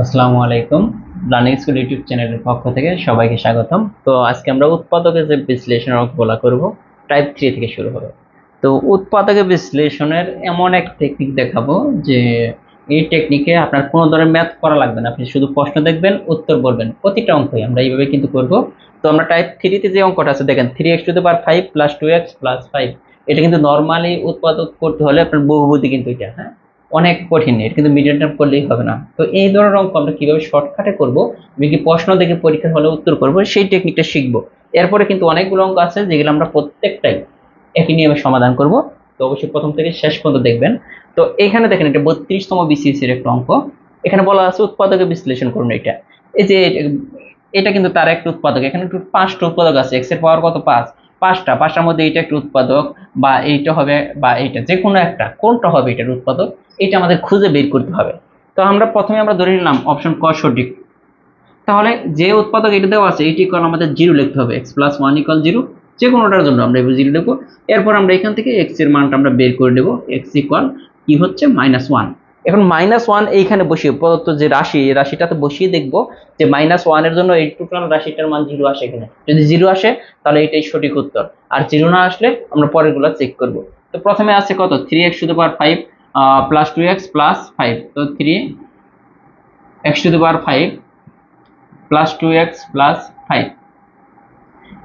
আসসালামু আলাইকুম learning school YouTube চ্যানেলের পক্ষ থেকে সবাইকে স্বাগতম তো আজকে আমরা উৎপাদকের যে বিশ্লেষণ বলা করব টাইপ থ্রি থেকে শুরু হবে তো উৎপাদকের বিশ্লেষণের এমন এক টেকনিক দেখাবো যে এই টেকনিকে আপনার কোনো ধরনের ম্যাথ করা লাগবে না আপনি শুধু প্রশ্ন দেখবেন উত্তর বলবেন প্রতিটা অঙ্কই আমরা এইভাবে কিন্তু করব তো আমরা টাইপ থ্রিতে যে অঙ্কটা আছে দেখেন three x to the five plus two x plus five এটা কিন্তু নর্মালি উৎপাদক করতে হলে আপনার বহুভূতি কিন্তু এটা হ্যাঁ অনেক কঠিন এটা কিন্তু মিডিয়াম টার্ম করলেই হবে না তো এই ধরনের অঙ্ক আমরা কীভাবে শর্টকাটে করব আমি কি প্রশ্ন দেখে পরীক্ষার হলে উত্তর করব সেই টেকনিকটা শিখবো এরপরে কিন্তু অনেকগুলো অঙ্ক আছে যেগুলো আমরা প্রত্যেকটাই একই নিয়মে সমাধান করব তো অবশ্যই প্রথম থেকে শেষ পর্যন্ত দেখবেন তো এখানে দেখেন এটা বত্রিশতম বিসিএসির e একটা অঙ্ক এখানে বলা আছে উৎপাদকে বিশ্লেষণ করুন এটা এই যে এটা কিন্তু তার একটা উৎপাদক এখানে একটু পাঁচটা উৎপাদক আছে এক্স এর পাওয়ার কত পাঁচ পাঁচটা পাঁচটার মধ্যে এইটা একটা উৎপাদক বা এইটা হবে বা এইটা যে কোনো একটা কোনটা হবে এটার উৎপাদক এটা আমাদের খুঁজে বের করতে হবে তো আমরা প্রথমে আমরা ধরে নিলাম অপশন ক সঠিক তাহলে যে উৎপাদক এটা দেওয়া আছে এটি কল আমাদের জিরো লিখতে হবে x plus one equal zero যে কোনোটার জন্য আমরা জিরো লিখবো এরপর আমরা এখান থেকে এক্স এর মানটা আমরা বের করে নেবো এক্স ইকল কি হচ্ছে মাইনাস ওয়ান এখন মাইনাস ওয়ান এইখানে বসিয়ে প্রদত্ত যে রাশি এই রাশিটাতে বসিয়ে দেখব যে মাইনাস ওয়ানের জন্য এই টোটাল রাশিটার মান জিরো আসে এখানে যদি জিরো আসে তাহলে এটাই সঠিক উত্তর আর জিরো না আসলে আমরা পরেরগুলো চেক করব তো প্রথমে আছে কত three x to the power five plus two x plus five তো three x to the power five plus two x plus five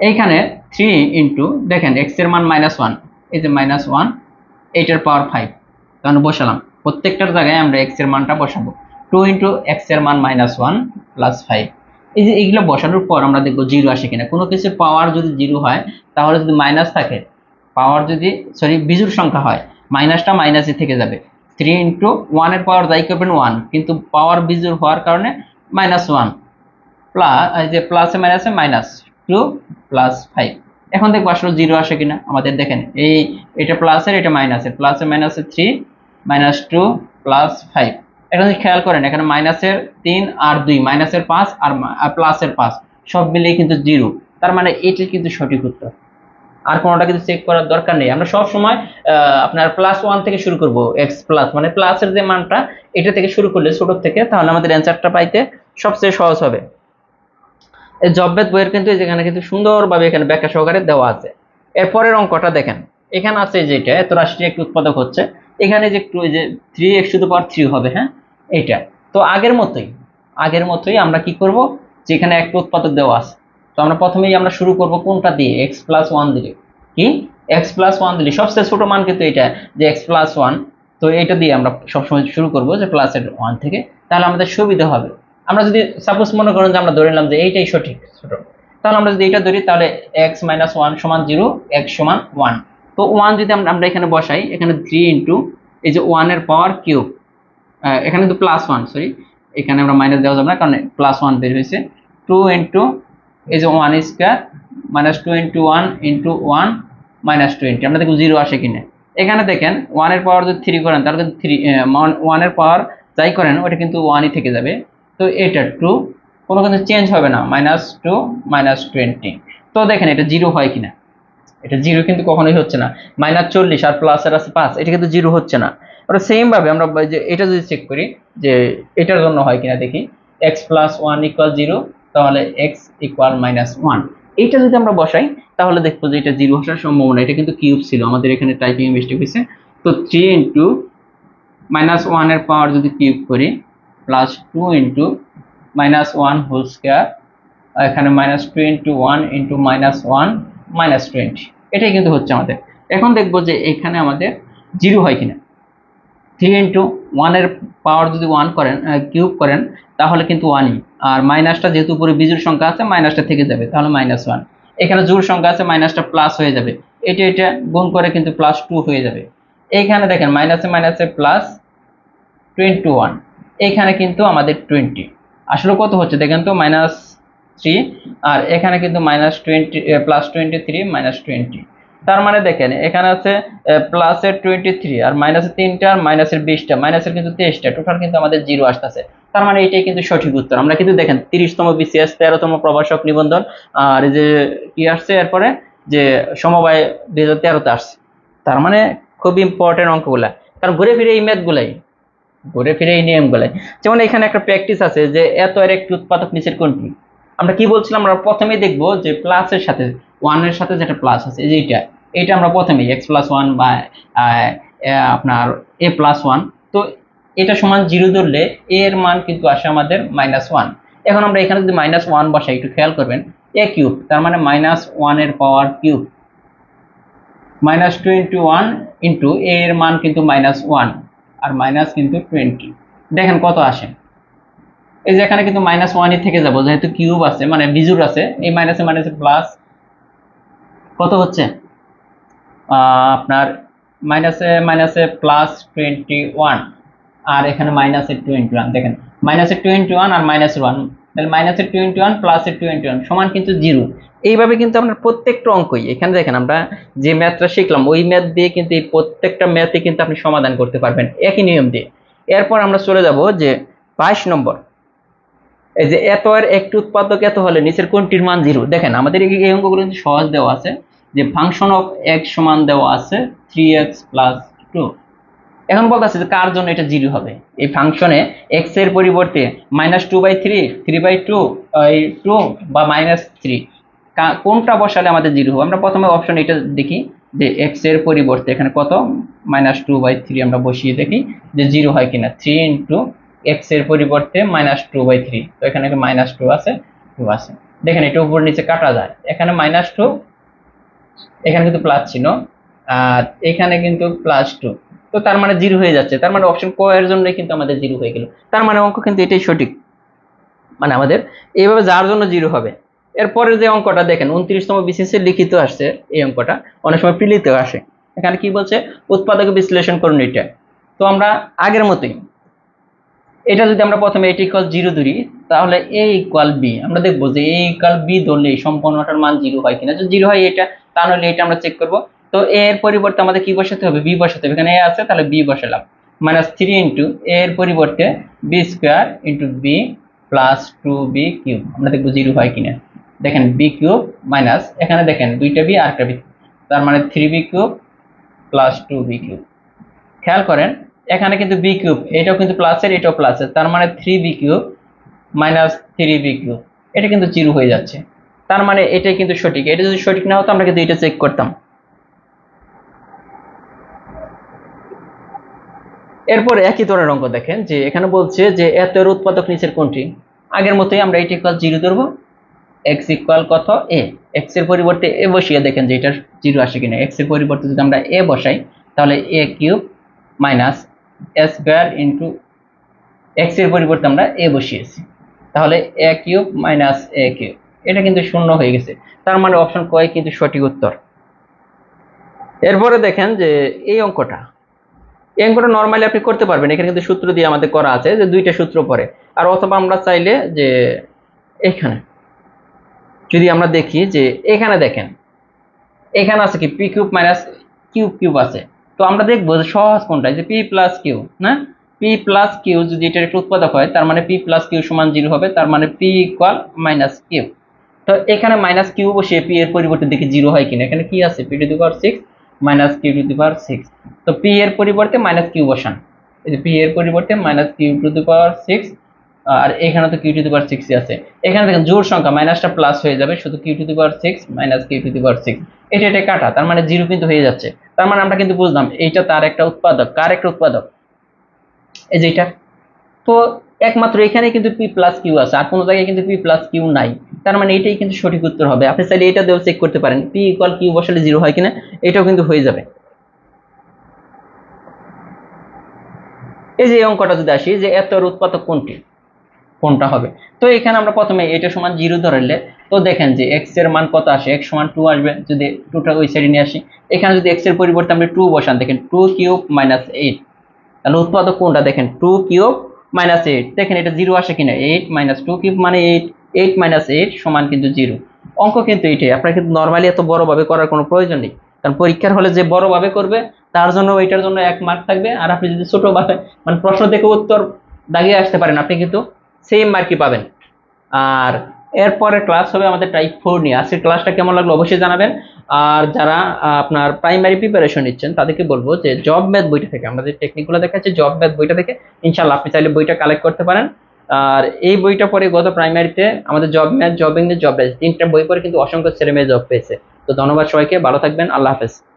এইখানে থ্রি ইন্টু দেখেন এক্সের মান মাইনাস ওয়ান এই যে মাইনাস ওয়ান এইটার পাওয়ার ফাইভ কারণ বসালাম প্রত্যেকটার জায়গায় আমরা এক্স এর মানটা বসাবো টু ইন্টু এক্স এর মান মাইনাস ওয়ান প্লাস ফাইভ এই যে এইগুলো বসানোর পর আমরা দেখবো জিরো আসে কিনা কোনো কিছু পাওয়ার যদি জিরো হয় তাহলে যদি মাইনাস থাকে পাওয়ার যদি সরি বিজুর সংখ্যা হয় মাইনাসটা মাইনাসই থেকে যাবে থ্রি ইন্টু ওয়ানের পাওয়ার যাই করবেন ওয়ান কিন্তু পাওয়ার বিজুর হওয়ার কারণে মাইনাস ওয়ান প্লাস যে প্লাসে মাইনাসে মাইনাস টু প্লাস ফাইভ এখন দেখবো আসলে জিরো আসে কিনা আমাদের দেখেন এই এটা প্লাসের এটা মাইনাসের প্লাসে মাইনাসে three minus two plus five এখন খেয়াল করেন এখানে মাইনাসের তিন আর দুই মাইনাসের পাঁচ আর প্লাসের পাঁচ সব মিলিয়ে কিন্তু জিরো তার মানে এটি কিন্তু সঠিক উত্তর আর কোনোটা কিন্তু চেক করার দরকার নেই আমরা সবসময় সময় আপনার প্লাস ওয়ান থেকে শুরু করব এক্স প্লাস মানে প্লাসের যে মানটা এটা থেকে শুরু করলে ছোট থেকে তাহলে আমাদের অ্যান্সারটা পাইতে সবচেয়ে সহজ হবে এই জব্বেদ বইয়ের কিন্তু যেখানে কিন্তু সুন্দরভাবে এখানে ব্যাখ্যা সহকারে দেওয়া আছে এরপরের অঙ্কটা দেখেন এখানে আছে যেটা এত রাষ্ট্রীয় একটি উৎপাদক হচ্ছে এখানে যে যে three x to the power three হবে হ্যাঁ এটা তো আগের মতোই আগের মতোই আমরা কি করব এখানে এক উৎপাদক দেওয়া আছে তো আমরা প্রথমেই আমরা শুরু করব কোনটা দিয়ে এক্স প্লাস ওয়ান দিলে কি এক্স প্লাস ওয়ান দিলে সবচেয়ে ছোট মান কিন্তু এটা যে এক্স প্লাস ওয়ান তো এটা দিয়ে আমরা সবসময় শুরু করব যে প্লাসের ওয়ান থেকে তাহলে আমাদের সুবিধা হবে আমরা যদি সাপোজ মনে করেন যে আমরা ধরে নিলাম যে এইটাই সঠিক ছোট তাহলে আমরা যদি এটা ধরি তাহলে এক্স মাইনাস ওয়ান সমান জিরো এক্স সমান ওয়ান তো ওয়ান যদি আমরা এখানে বসাই এখানে থ্রি ইন্টু এই যে ওয়ানের পাওয়ার কিউব এখানে কিন্তু প্লাস ওয়ান সরি এখানে আমরা মাইনাস দেওয়া যাবে না কারণ প্লাস ওয়ান বের হয়েছে টু ইন্টু এই যে one square minus two into one into one minus twenty আমরা দেখুন জিরো আসে কিনা এখানে দেখেন ওয়ানের পাওয়ার যদি থ্রি করেন তাহলে কিন্তু থ্রি ওয়ানের পাওয়ার যাই করেন ওটা কিন্তু ওয়ানই থেকে যাবে তো এটা টু কোনো কিন্তু চেঞ্জ হবে না মাইনাস টু মাইনাস টোয়েন্টি তো দেখেন এটা জিরো হয় কিনা এটা জিরো কিন্তু কখনোই হচ্ছে না মাইনাস চল্লিশ আর প্লাসের আছে পাঁচ এটা কিন্তু জিরো হচ্ছে না ওটা সেমভাবে আমরা যে এটা যদি চেক করি যে এটার জন্য হয় কিনা দেখি x plus one equal zero তাহলে এক্স ইকুয়াল মাইনাস ওয়ান এইটা যদি আমরা বসাই তাহলে দেখবো যে এটা জিরো আসার সম্ভাবনা এটা কিন্তু কিউব ছিল আমাদের এখানে টাইপিং মিস্টেক হয়েছে তো থ্রি ইন্টু মাইনাস ওয়ানের পাওয়ার যদি কিউব করি plus two into minus one whole square এখানে minus two into one into minus one minus twenty এটাই কিন্তু হচ্ছে আমাদের এখন দেখব যে এখানে আমাদের জিরো হয় কিনা থ্রি ইন্টু ওয়ানের পাওয়ার যদি ওয়ান করেন কিউব করেন তাহলে কিন্তু ওয়ানই আর মাইনাসটা যেহেতু উপরে বিজুর সংখ্যা আছে মাইনাসটা থেকে যাবে তাহলে মাইনাস ওয়ান এখানে জুর সংখ্যা আছে মাইনাসটা প্লাস হয়ে যাবে এটা এটা গুণ করে কিন্তু প্লাস টু হয়ে যাবে এইখানে দেখেন মাইনাসে মাইনাসে প্লাস টোয়েন্টি ওয়ান এইখানে কিন্তু আমাদের টোয়েন্টি আসলে কত হচ্ছে দেখেন তো মাইনাস थ्री আর এখানে কিন্তু মাইনাস टोटी प्लस टोटी थ्री माइनस टोटी তার মানে দেখেন এখানে আছে প্লাসের টোয়েন্টি থ্রি আর মাইনাসের তিনটা আর মাইনাসের বিশটা মাইনাসের কিন্তু তেইশটা টোটাল কিন্তু আমাদের জিরো আসতেছে তার মানে এটাই কিন্তু সঠিক উত্তর আমরা কিন্তু দেখেন তিরিশতম বিসিএস তেরোতম প্রবাসক নিবন্ধন আর যে কি আসছে এরপরে যে সমবায় দুই হাজার তেরোতে আসছে তার মানে খুব ইম্পর্টেন্ট অঙ্কগুলা কারণ ঘুরে ফিরে এই ম্যাথগুলাই ঘুরে ফিরে এই নিয়মগুলাই যেমন এখানে একটা প্র্যাকটিস আছে যে এত এর একটি উৎপাদক নিচের কোনটি আমরা কি বলছিলাম আমরা প্রথমে দেখব যে প্লাসের সাথে ওয়ানের সাথে যেটা প্লাস আছে যেটা এটা আমরা প্রথমেই এক্স প্লাস ওয়ান বা আপনার এ প্লাস ওয়ান তো এটা সমান জিরো ধরলে এ এর মান কিন্তু আসে আমাদের মাইনাস ওয়ান এখন আমরা এখানে যদি মাইনাস ওয়ান বসাই একটু খেয়াল করবেন এ কিউব তার মানে মাইনাস ওয়ানের power cube minus twenty one into A এর মান কিন্তু মাইনাস ওয়ান আর মাইনাস কিন্তু টোয়েন্টি দেখেন কত আসে এই যে এখানে কিন্তু মাইনাস ওয়ানই থেকে যাবো যেহেতু কিউব আছে মানে বিজুর আছে এই মাইনাসে মাইনাসে প্লাস কত হচ্ছে আপনার মাইনাসে মাইনাসে প্লাস টোয়েন্টি ওয়ান আর এখানে মাইনাসে টোয়েন্টি ওয়ান দেখেন মাইনাসে টোয়েন্টি ওয়ান আর মাইনাস ওয়ান তাহলে মাইনাসে টোয়েন্টি ওয়ান প্লাসে টোয়েন্টি ওয়ান সমান কিন্তু জিরো এইভাবে কিন্তু আমরা প্রত্যেকটা অঙ্কই এখানে দেখেন আমরা যে ম্যাথটা শিখলাম ওই ম্যাথ দিয়ে কিন্তু এই প্রত্যেকটা ম্যাথে কিন্তু আপনি সমাধান করতে পারবেন একই নিয়ম দিয়ে এরপর আমরা চলে যাব যে বাইশ নম্বর এই যে এত আর একটি উৎপাদক এত হলে নিচের কোনটির মান জিরো দেখেন আমাদের এই অঙ্কগুলো কিন্তু সহজ দেওয়া আছে যে ফাংশন অফ এক্স সমান দেওয়া আছে থ্রি এক্স প্লাস টু এখন আছে যে কার জন্য এটা জিরো হবে এই ফাংশনে এক্স এর পরিবর্তে minus two by three three by two এই টু বা মাইনাস থ্রি কোনটা বসালে আমাদের জিরো হবে আমরা প্রথমে অপশন এটা দেখি যে এক্স এর পরিবর্তে এখানে কত মাইনাস টু বাই থ্রি আমরা বসিয়ে দেখি যে জিরো হয় কিনা থ্রি ইন্টু এক্স এর পরিবর্তে মাইনাস টু বাই থ্রি তো এখানে মাইনাস টু আছে টু আছে দেখেন এটা উপর নিচে কাটা যায় এখানে মাইনাস টু এখানে কিন্তু প্লাস চিহ্ন আর এখানে কিন্তু প্লাস টু তো তার মানে জিরো হয়ে যাচ্ছে তার মানে অপশন ক এর জন্যই কিন্তু আমাদের জিরো হয়ে গেল তার মানে অঙ্ক কিন্তু এটাই সঠিক মানে আমাদের এইভাবে যার জন্য জিরো হবে এরপরে যে অঙ্কটা দেখেন উনত্রিশতম বিশেষে লিখিত আসছে এই অঙ্কটা অনেক সময় পিলিতেও আসে এখানে কি বলছে উৎপাদক বিশ্লেষণ করুন এটা তো আমরা আগের মতোই এটা যদি আমরা প্রথমে এটি ইকুয়াল জিরো ধরি তাহলে এ ইকুয়াল বি আমরা দেখবো যে এ ইকুয়াল বি ধরলে এই সম্পূর্ণটার মান জিরো হয় কিনা যদি জিরো হয় এটা তাহলে এটা আমরা চেক করব তো এ এর পরিবর্তে আমাদের কি বসাতে হবে বি বসাতে হবে এখানে এ আছে তাহলে বি বসালাম মাইনাস থ্রি ইন্টু এ এর পরিবর্তে B square into B plus two B cube আমরা দেখবো জিরো হয় কিনা দেখেন বি কিউব মাইনাস এখানে দেখেন দুইটা বি আর বি তার মানে three B cube plus two B cube খেয়াল করেন এখানে কিন্তু বি কিউব এটাও কিন্তু প্লাসের এটাও প্লাসের তার মানে three B cube minus three B cube এটা কিন্তু জিরো হয়ে যাচ্ছে তার মানে এটাই কিন্তু সঠিক এটা যদি সঠিক না হতো আমরা কিন্তু এটা চেক করতাম এরপর একই ধরনের অঙ্ক দেখেন যে এখানে বলছে যে এত এর উৎপাদক নিচের কোনটি আগের মতোই আমরা এটি ইকুয়াল জিরো ধরবো এক্স ইকুয়াল কত এ এক্স এর পরিবর্তে এ বসিয়ে দেখেন যে এটার জিরো আসে কিনা এক্স এর পরিবর্তে যদি আমরা এ বসাই তাহলে A cube minus square into এক্সের পরিবর্তে আমরা এ বসিয়েছি তাহলে A cube minus A cube এটা কিন্তু শূন্য হয়ে গেছে তার মানে অপশন কয় কিন্তু সঠিক উত্তর এরপরে দেখেন যে এই অঙ্কটা এই অঙ্কটা নর্মালি আপনি করতে পারবেন এখানে কিন্তু সূত্র দিয়ে আমাদের করা আছে যে দুইটা সূত্র পরে আর অথবা আমরা চাইলে যে এখানে যদি আমরা দেখি যে এখানে দেখেন এখানে আছে কি P cube minus cube cube আছে তো আমরা দেখবো যে সহজ কোনটা যে পি প্লাস কিউ হ্যাঁ পি প্লাস কিউ যদি এটার একটা উৎপাদক হয় তার মানে পি প্লাস কিউ সমান জিরো হবে তার মানে পি ইকুয়াল মাইনাস কিউ তো এখানে মাইনাস কিউ বসে পি এর পরিবর্তে দেখে জিরো হয় কিনা এখানে কি আছে P to the power six minus Q to the power six তো পি এর পরিবর্তে মাইনাস কিউ বসান এই যে পি এর পরিবর্তে minus Q to the power six আর এখানে তো কিউ টু দি পাওয়ার সিক্সই আছে এখানে দেখেন জোর সংখ্যা মাইনাসটা প্লাস হয়ে যাবে শুধু Q to the power six minus Q to the power six এটা এটা কাটা তার মানে জিরো কিন্তু হয়ে যাচ্ছে তার মানে আমরা কিন্তু বুঝলাম এইটা তার একটা উৎপাদক কার একটা উৎপাদক এই যে এটা তো একমাত্র এখানে কিন্তু পি প্লাস কিউ আছে আর কোনো জায়গায় কিন্তু পি প্লাস কিউ নাই তার মানে এটাই কিন্তু সঠিক উত্তর হবে আপনি চাইলে এটা দিয়েও চেক করতে পারেন পি ইকুয়াল কিউ বসালে জিরো হয় কিনা এটাও কিন্তু হয়ে যাবে এই যে অঙ্কটা যদি আসি যে এত উৎপাদক কোনটি কোনটা হবে তো এখানে আমরা প্রথমে এটা সমান জিরো ধরলে তো দেখেন যে এক্স এর মান কত আসে এক্স সমান টু আসবে যদি টুটা ওই সাইডে নিয়ে আসি এখানে যদি এক্স এর পরিবর্তে আমরা টু বসান দেখেন টু কিউব মাইনাস এইট তাহলে উৎপাদক কোনটা দেখেন টু কিউব মাইনাস এইট দেখেন এটা জিরো আসে কিনা এইট মাইনাস টু কিউব মানে এইট এইট মাইনাস এইট সমান কিন্তু জিরো অঙ্ক কিন্তু এইটাই আপনার কিন্তু নর্মালি এত বড়োভাবে করার কোনো প্রয়োজন নেই কারণ পরীক্ষার হলে যে বড়োভাবে করবে তার জন্য এটার জন্য এক মার্ক থাকবে আর আপনি যদি ছোটোভাবে মানে প্রশ্ন থেকে উত্তর দাগিয়ে আসতে পারেন আপনি কিন্তু সেম মার্কই পাবেন আর এরপরে ক্লাস হবে আমাদের টাইপ ফোর নিয়ে আজকের ক্লাসটা কেমন লাগলো অবশ্যই জানাবেন আর যারা আপনার প্রাইমারি প্রিপারেশন নিচ্ছেন তাদেরকে বলবো যে জব ম্যাথ বইটা থেকে আমাদের টেকনিকগুলো দেখাচ্ছে জব ম্যাথ বইটা থেকে ইনশাল্লাহ আপনি চাইলে বইটা কালেক্ট করতে পারেন আর এই বইটা পরে গত প্রাইমারিতে আমাদের জব ম্যাথ জব ইংলিশ জব ব্যাচ তিনটা বই পরে কিন্তু অসংখ্য ছেলে মেয়ে জব পেয়েছে তো ধন্যবাদ সবাইকে ভালো থাকবেন আল্লাহ হাফেজ